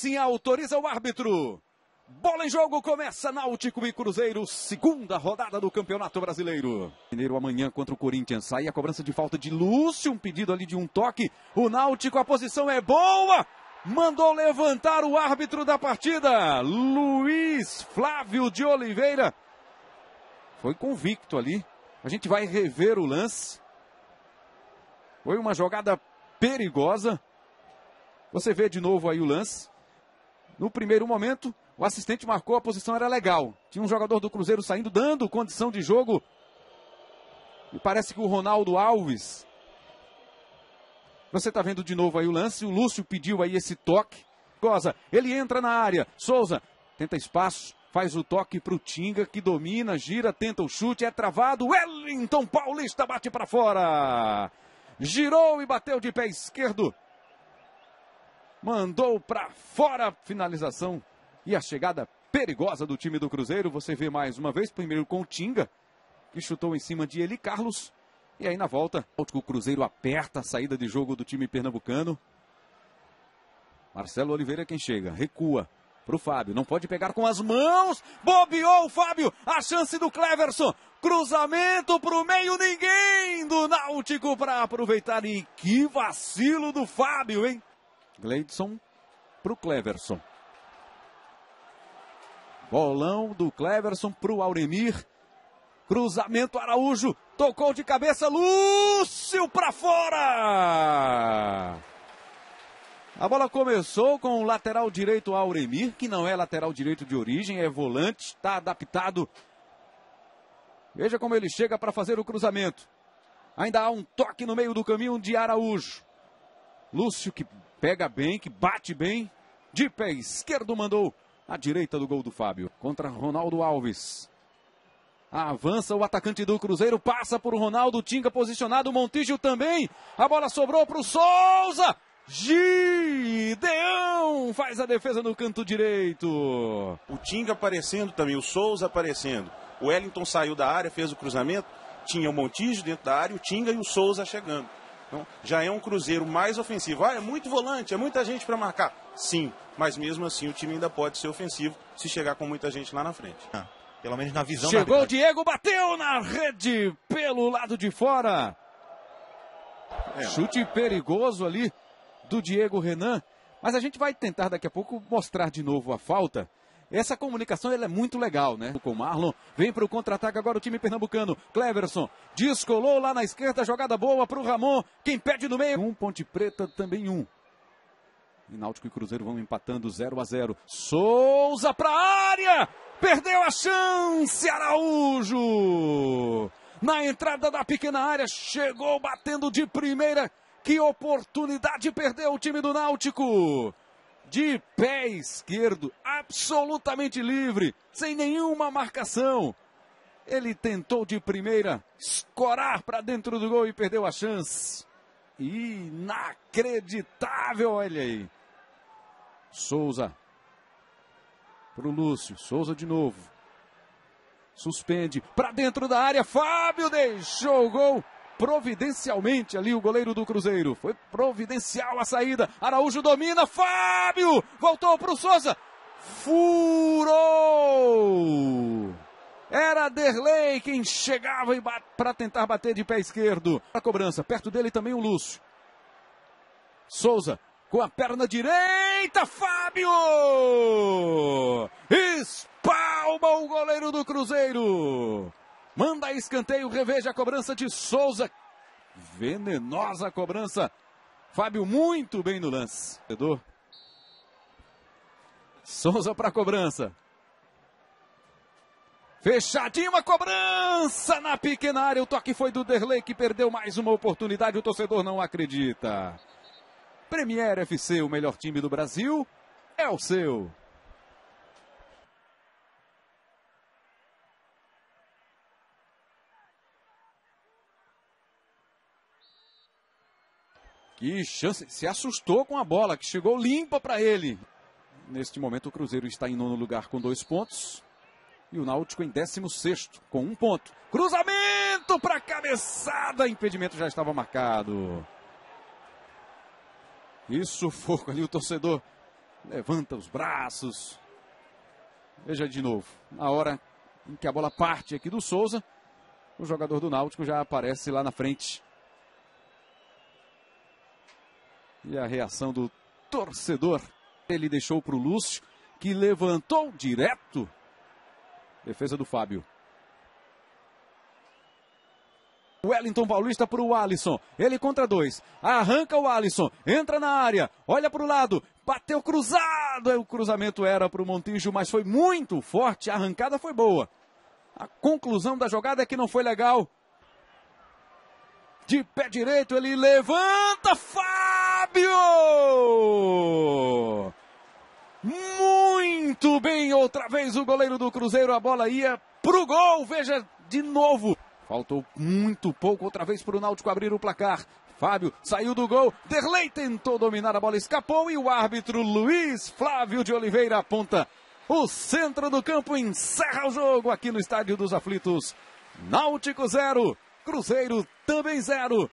Sim, autoriza o árbitro. Bola em jogo, começa Náutico e Cruzeiro, segunda rodada do Campeonato Brasileiro. Mineiro amanhã contra o Corinthians. Sai a cobrança de falta de Lúcio, um pedido ali de um toque. O Náutico, a posição é boa. Mandou levantar o árbitro da partida, Luiz Flávio de Oliveira. Foi convicto ali. A gente vai rever o lance. Foi uma jogada perigosa. Você vê de novo aí o lance. No primeiro momento, o assistente marcou, a posição era legal. Tinha um jogador do Cruzeiro saindo, dando condição de jogo. E parece que o Ronaldo Alves. Você está vendo de novo aí o lance. O Lúcio pediu aí esse toque. Goza, ele entra na área. Souza tenta espaço, faz o toque para o Tinga, que domina, gira, tenta o chute, é travado. Wellington Paulista bate para fora. Girou e bateu de pé esquerdo mandou para fora a finalização e a chegada perigosa do time do Cruzeiro. Você vê mais uma vez, primeiro com o Tinga, que chutou em cima de Eli Carlos. E aí na volta, o Cruzeiro aperta a saída de jogo do time pernambucano. Marcelo Oliveira é quem chega, recua para o Fábio, não pode pegar com as mãos, bobeou o Fábio, a chance do Cleverson, cruzamento para o meio, ninguém do Náutico para aproveitar e que vacilo do Fábio, hein? Gleidson para o Cleverson. Bolão do Cleverson para o Auremir. Cruzamento Araújo. Tocou de cabeça. Lúcio para fora. A bola começou com o lateral direito Auremir, que não é lateral direito de origem, é volante, está adaptado. Veja como ele chega para fazer o cruzamento. Ainda há um toque no meio do caminho de Araújo. Lúcio que pega bem, que bate bem. De pé esquerdo mandou à direita do gol do Fábio. Contra Ronaldo Alves. Avança o atacante do Cruzeiro, passa por Ronaldo, Tinga posicionado, Montijo também. A bola sobrou para o Souza. Gideão faz a defesa no canto direito. O Tinga aparecendo também, o Souza aparecendo. O Wellington saiu da área, fez o cruzamento. Tinha o Montijo dentro da área, o Tinga e o Souza chegando. Então, já é um Cruzeiro mais ofensivo. Ah, é muito volante, é muita gente para marcar. Sim, mas mesmo assim o time ainda pode ser ofensivo se chegar com muita gente lá na frente. Ah, pelo menos na visão. Chegou o Diego, bateu na rede pelo lado de fora. É. Chute perigoso ali do Diego Renan. Mas a gente vai tentar daqui a pouco mostrar de novo a falta. Essa comunicação ela é muito legal, né? Com o Marlon, vem para o contra-ataque agora o time pernambucano. Cleverson descolou lá na esquerda, jogada boa para o Ramon. Quem pede no meio? Um, Ponte Preta também um. E Náutico e Cruzeiro vão empatando 0 a 0. Souza para a área! Perdeu a chance, Araújo! Na entrada da pequena área, chegou batendo de primeira. Que oportunidade perdeu o time do Náutico! de pé esquerdo, absolutamente livre, sem nenhuma marcação. Ele tentou de primeira escorar para dentro do gol e perdeu a chance. Inacreditável, olha aí. Souza para o Lúcio, Souza de novo. Suspende para dentro da área, Fábio deixou o gol providencialmente ali o goleiro do Cruzeiro. Foi providencial a saída. Araújo domina. Fábio voltou para o Souza. Furou! Era Derlei quem chegava para tentar bater de pé esquerdo. A cobrança, perto dele também o Lúcio. Souza com a perna direita, Fábio! Espalma o goleiro do Cruzeiro. Manda escanteio, reveja a cobrança de Souza. Venenosa a cobrança. Fábio muito bem no lance. Edu. Souza para a cobrança. Fechadinho a cobrança na pequena área. O toque foi do Derlei que perdeu mais uma oportunidade. O torcedor não acredita. Premier FC, o melhor time do Brasil, é o seu. Que chance, se assustou com a bola, que chegou limpa para ele. Neste momento o Cruzeiro está em nono lugar com dois pontos. E o Náutico em décimo sexto com um ponto. Cruzamento para cabeçada, impedimento já estava marcado. Isso foco ali, o torcedor levanta os braços. Veja de novo, Na hora em que a bola parte aqui do Souza, o jogador do Náutico já aparece lá na frente. E a reação do torcedor. Ele deixou para o Lúcio, que levantou direto. Defesa do Fábio. Wellington Paulista para o Alisson. Ele contra dois. Arranca o Alisson. Entra na área. Olha para o lado. Bateu cruzado. É, o cruzamento era para o Montijo, mas foi muito forte. A arrancada foi boa. A conclusão da jogada é que não foi legal. De pé direito, ele levanta. Faz! Fábio! Muito bem, outra vez o goleiro do Cruzeiro, a bola ia pro gol, veja de novo. Faltou muito pouco, outra vez para o Náutico abrir o placar. Fábio saiu do gol, Derlei tentou dominar a bola, escapou e o árbitro Luiz Flávio de Oliveira aponta. O centro do campo encerra o jogo aqui no Estádio dos Aflitos. Náutico 0, Cruzeiro também 0.